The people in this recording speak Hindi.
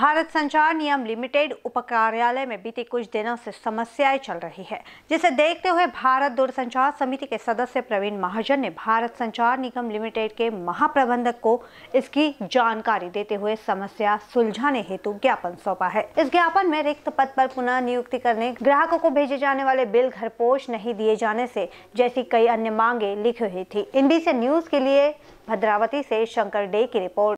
भारत संचार नियम लिमिटेड उप कार्यालय में बीते कुछ दिनों से समस्याएं चल रही है जिसे देखते हुए भारत दूरसंचार समिति के सदस्य प्रवीण महाजन ने भारत संचार निगम लिमिटेड के महाप्रबंधक को इसकी जानकारी देते हुए समस्या सुलझाने हेतु ज्ञापन सौंपा है इस ज्ञापन में रिक्त पद पर पुनः नियुक्ति करने ग्राहकों को भेजे जाने वाले बिल घर पोष नहीं दिए जाने से जैसी कई अन्य मांगे लिखी हुई थी इन बीच न्यूज के लिए भद्रावती से शंकर डे की रिपोर्ट